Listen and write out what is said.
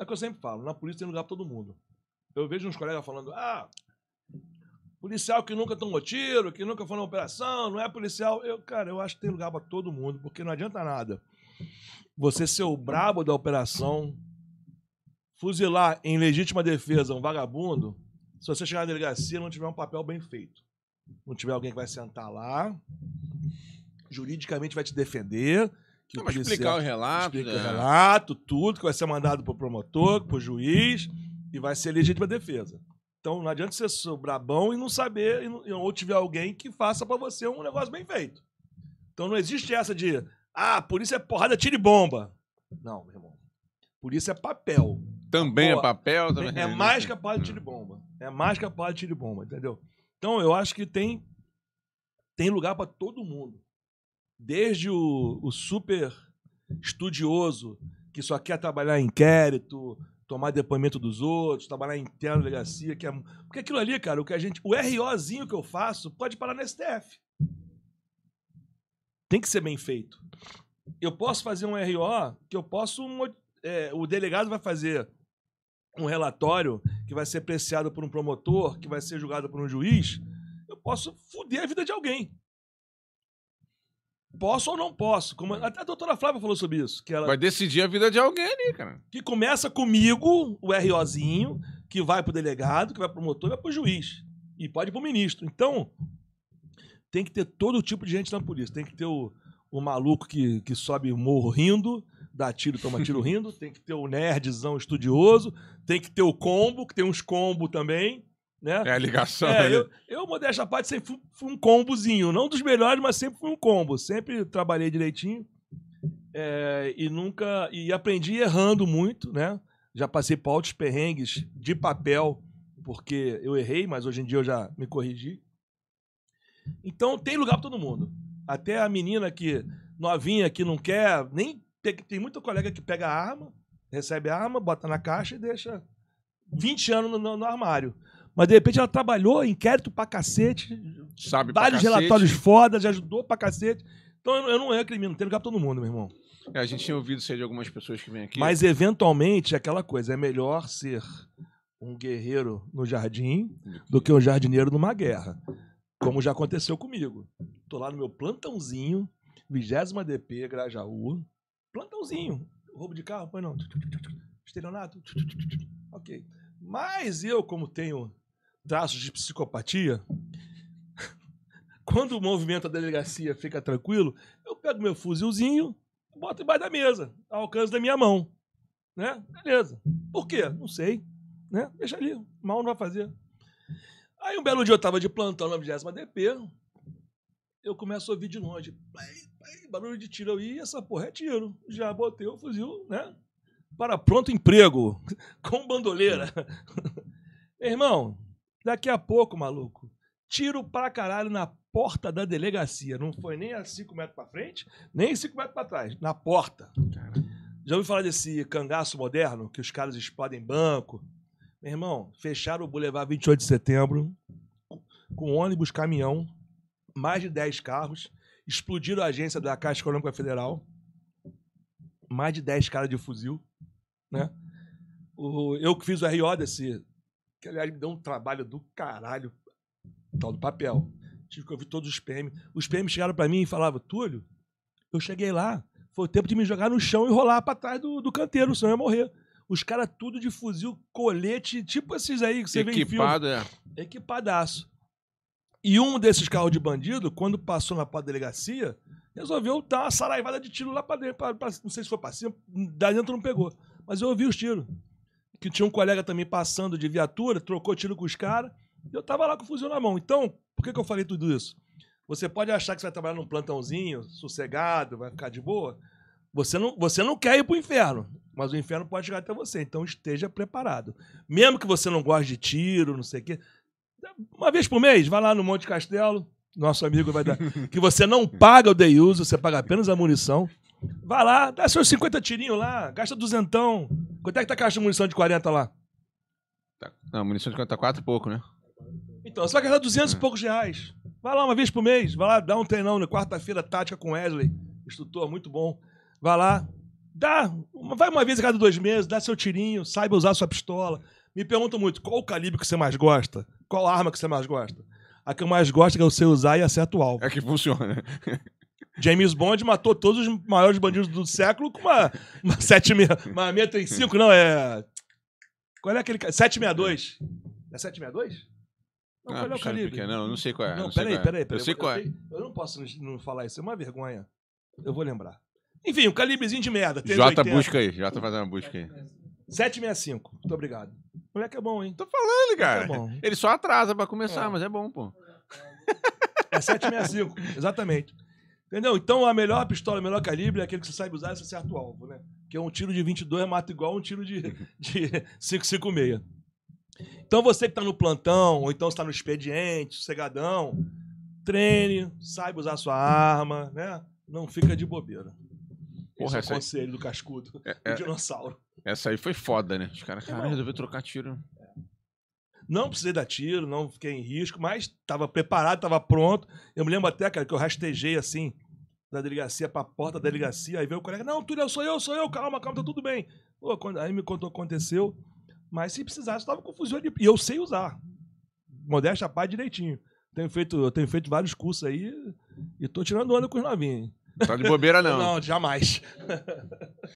É o que eu sempre falo, na polícia tem lugar para todo mundo. Eu vejo uns colegas falando, ah, policial que nunca tomou tiro, que nunca foi numa operação, não é policial. Eu, cara, eu acho que tem lugar para todo mundo, porque não adianta nada. Você ser o brabo da operação, fuzilar em legítima defesa um vagabundo, se você chegar na delegacia e não tiver um papel bem feito. Não tiver alguém que vai sentar lá, juridicamente vai te defender, que não, mas explicar o relato. né? o relato, tudo que vai ser mandado para o promotor, para o juiz, e vai ser legítima defesa. Então não adianta você ser brabão e não saber, e não, ou tiver alguém que faça para você um negócio bem feito. Então não existe essa de, ah, polícia é porrada, tira bomba. Não, meu irmão. Polícia é papel. Também é papel? Também é, é mais que a porrada, hum. bomba. É mais capaz de porrada, tira bomba, entendeu? Então eu acho que tem, tem lugar para todo mundo desde o, o, super estudioso que só quer trabalhar em inquérito, tomar depoimento dos outros, trabalhar em delegacia, que é... porque aquilo ali, cara, o que a gente, o ROzinho que eu faço pode parar no STF. Tem que ser bem feito. Eu posso fazer um RO que eu posso um, é, o delegado vai fazer um relatório que vai ser apreciado por um promotor, que vai ser julgado por um juiz, eu posso fuder a vida de alguém. Posso ou não posso? Como hum. até a doutora Flávia falou sobre isso. Que ela, Vai decidir a vida de alguém ali, cara. que começa comigo, o ROzinho, que vai pro delegado, que vai pro promotor, vai pro juiz. E pode ir pro ministro. Então, tem que ter todo tipo de gente na polícia. Tem que ter o, o maluco que, que sobe morro rindo, dá tiro, toma tiro rindo. Tem que ter o nerdzão estudioso. Tem que ter o combo, que tem uns combo também. Né? É a ligação. É, né? eu, eu, modéstia à parte, sempre fui, fui, um combozinho. Não dos melhores, mas sempre fui um combo. Sempre trabalhei direitinho. É, e nunca. E aprendi errando muito, né? Já passei por altos perrengues de papel, porque eu errei, mas hoje em dia eu já me corrigi. Então tem lugar para todo mundo. Até a menina que novinha que não quer, nem tem, tem muito colega que pega a arma, recebe a arma, bota na caixa e deixa 20 anos no, no armário. Mas de repente ela trabalhou inquérito pra cacete, Sabe vários relatórios cacete. fodas, ajudou pra cacete. Então eu, eu não recrimino, é tem lugar pra todo mundo, meu irmão. É, a gente tinha ouvido isso aí de algumas pessoas que vêm aqui. Mas eventualmente é aquela coisa, é melhor ser um guerreiro no jardim do que um jardineiro numa guerra. Como já aconteceu comigo. Tô lá no meu plantãozinho, 20 DP, Grajaú. Plantãozinho. Roubo de carro? Pois não. Estelionato? Ok. Mas eu, como tenho traços de psicopatia, quando o movimento da delegacia fica tranquilo, eu pego meu fuzilzinho, boto embaixo da mesa, ao alcance da minha mão. Né? Beleza. Por quê? Não sei. Né? Deixa ali, mal não vai fazer. Aí um belo dia eu tava de plantão na 20 DP, eu começo a ouvir de longe, barulho de tiro. aí, essa porra é tiro. Já botei o fuzil, né? Para pronto emprego, com bandoleira. Meu irmão, Daqui a pouco, maluco, tiro pra caralho na porta da delegacia. Não foi nem a 5 metros pra frente, nem 5 metros pra trás. Na porta. Caralho. Já ouviu falar desse cangaço moderno que os caras explodem banco? Meu irmão, fecharam o Boulevard 28 de setembro com ônibus, caminhão, mais de 10 carros, explodiram a agência da Caixa Econômica Federal, mais de 10 caras de fuzil, né? O, eu que fiz o RO desse, que aliás me deu um trabalho do caralho, tal do papel. Tive que ouvir todos os PM. Os PM chegaram para mim e falavam, Túlio, eu cheguei lá, foi o tempo de me jogar no chão e rolar para trás do, do canteiro, senão eu ia morrer. Os caras tudo de fuzil, colete, tipo esses aí que você vê em filme. É. Equipadaço. E um desses carros de bandido, quando passou na delegacia, resolveu dar uma saraivada de tiro lá pra dentro. Pra, pra, não sei se foi pra cima, da dentro não pegou. Mas eu ouvi os tiros que tinha um colega também passando de viatura, trocou tiro com os caras, e eu tava lá com o fuzil na mão. Então, por que, que eu falei tudo isso? Você pode achar que você vai trabalhar num plantãozinho, sossegado, vai ficar de boa. Você não, você não quer ir pro inferno, mas o inferno pode chegar até você, então esteja preparado. Mesmo que você não goste de tiro, não sei o quê, uma vez por mês, vai lá no Monte Castelo, nosso amigo vai dar. que você não paga o day use, você paga apenas a munição. Vai lá, dá seus 50 tirinhos lá, gasta duzentão. Quanto é que tá a caixa de munição de 40 lá? Tá, não, munição de 44 e pouco, né? Então, você vai gastar 200 é. e poucos reais. Vai lá uma vez por mês, vai lá, dá um treinão na quarta-feira tática com Wesley, instrutor muito bom. Vai lá, dá, vai uma vez a cada dois meses, dá seu tirinho, saiba usar sua pistola. Me perguntam muito, qual o calibre que você mais gosta? Qual a arma que você mais gosta? A que eu mais gosto é que você usar e acertar. o alvo. É que funciona. Né? James Bond matou todos os maiores bandidos do século com uma, uma 76. Uma 635, não, é. Qual é aquele. 762. É 762? Não, ah, qual é o calibre? Não, não sei qual é. Não, não peraí, é. peraí, peraí. Eu sei qual é. Eu, eu não posso não falar isso, é uma vergonha. Eu vou lembrar. Enfim, um calibrezinho de merda. Jota, busca aí. Jota fazendo uma busca aí. 765. Muito obrigado. moleque é bom, hein? Tô falando, é cara. É bom. Ele só atrasa pra começar, é. mas é bom, pô. É 765, exatamente. Entendeu? Então a melhor pistola, o melhor calibre é aquele que você sabe usar e você acerta o alvo, né? Que é um tiro de 22 mata igual um tiro de, de 556. Então você que está no plantão, ou então está no expediente, cegadão treine, saiba usar sua arma, né? Não fica de bobeira. Porra, Esse é o conselho aí... do cascudo, é, do é, dinossauro. Essa aí foi foda, né? Os caras, caralho, resolveu trocar tiro. Não precisei dar tiro, não fiquei em risco, mas estava preparado, estava pronto. Eu me lembro até, cara, que eu rastejei assim da delegacia para a porta da delegacia, aí veio o colega, não, Túlio, sou eu, sou eu, calma, calma, tá tudo bem. Pô, quando, aí me contou o que aconteceu, mas se precisasse, estava com fuzil E eu sei usar, modéstia à direitinho. Tenho feito, eu tenho feito vários cursos aí e tô tirando onda com os novinhos. Tá de bobeira, não. não, jamais.